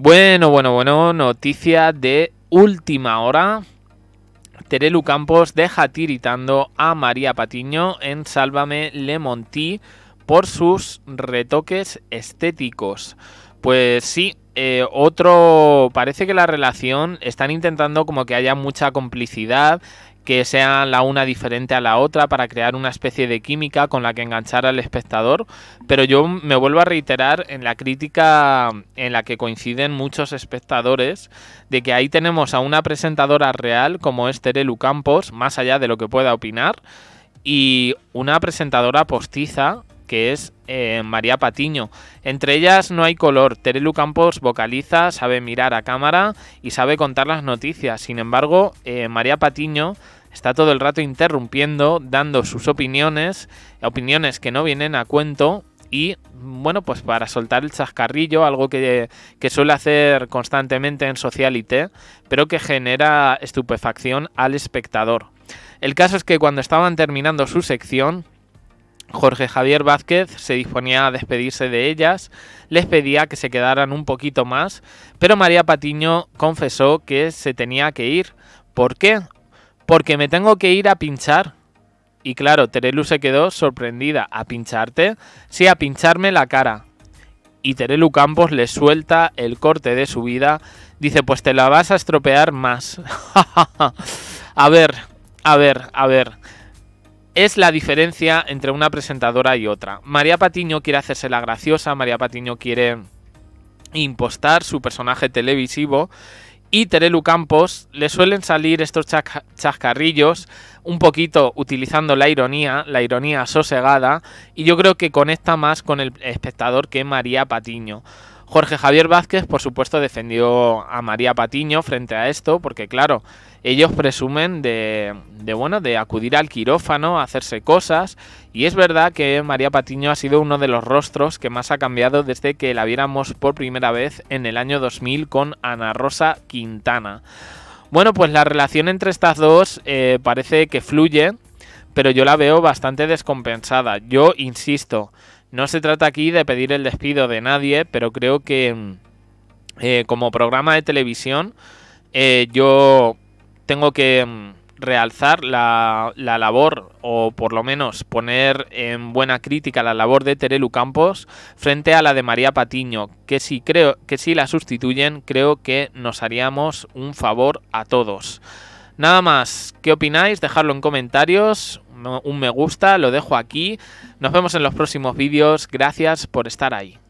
Bueno, bueno, bueno, noticia de última hora. Terelu Campos deja tiritando a María Patiño en Sálvame Le Monti por sus retoques estéticos. Pues sí, eh, otro, parece que la relación están intentando como que haya mucha complicidad, que sea la una diferente a la otra para crear una especie de química con la que enganchar al espectador, pero yo me vuelvo a reiterar en la crítica en la que coinciden muchos espectadores de que ahí tenemos a una presentadora real como es Terelu Campos, más allá de lo que pueda opinar, y una presentadora postiza que es eh, María Patiño. Entre ellas no hay color. Terelu Campos vocaliza, sabe mirar a cámara y sabe contar las noticias. Sin embargo, eh, María Patiño está todo el rato interrumpiendo, dando sus opiniones, opiniones que no vienen a cuento y bueno, pues para soltar el chascarrillo, algo que, que, suele hacer constantemente en Socialite, pero que genera estupefacción al espectador. El caso es que cuando estaban terminando su sección, Jorge Javier Vázquez se disponía a despedirse de ellas, les pedía que se quedaran un poquito más, pero María Patiño confesó que se tenía que ir. ¿Por qué? Porque me tengo que ir a pinchar. Y claro, Terelu se quedó sorprendida. ¿A pincharte? Sí, a pincharme la cara. Y Terelu Campos le suelta el corte de su vida. Dice, pues te la vas a estropear más. a ver, a ver, a ver es la diferencia entre una presentadora y otra. María Patiño quiere hacerse la graciosa, María Patiño quiere impostar su personaje televisivo y Terelu Campos le suelen salir estos chascarrillos un poquito utilizando la ironía, la ironía sosegada y yo creo que conecta más con el espectador que María Patiño. Jorge Javier Vázquez, por supuesto, defendió a María Patiño frente a esto, porque claro, ellos presumen de, bueno, de acudir al quirófano, hacerse cosas, y es verdad que María Patiño ha sido uno de los rostros que más ha cambiado desde que la viéramos por primera vez en el año 2000 con Ana Rosa Quintana. Bueno, pues la relación entre estas dos eh, parece que fluye, pero yo la veo bastante descompensada. Yo insisto, no se trata aquí de pedir el despido de nadie, pero creo que mm, eh, como programa de televisión eh, yo tengo que mm, realzar la, labor o por lo menos poner en buena crítica la labor de Terelu Campos frente a la de María Patiño, que si creo que si la sustituyen creo que nos haríamos un favor a todos. Nada más, ¿qué opináis? Dejadlo en comentarios un me gusta, lo dejo aquí. Nos vemos en los próximos vídeos. Gracias por estar ahí.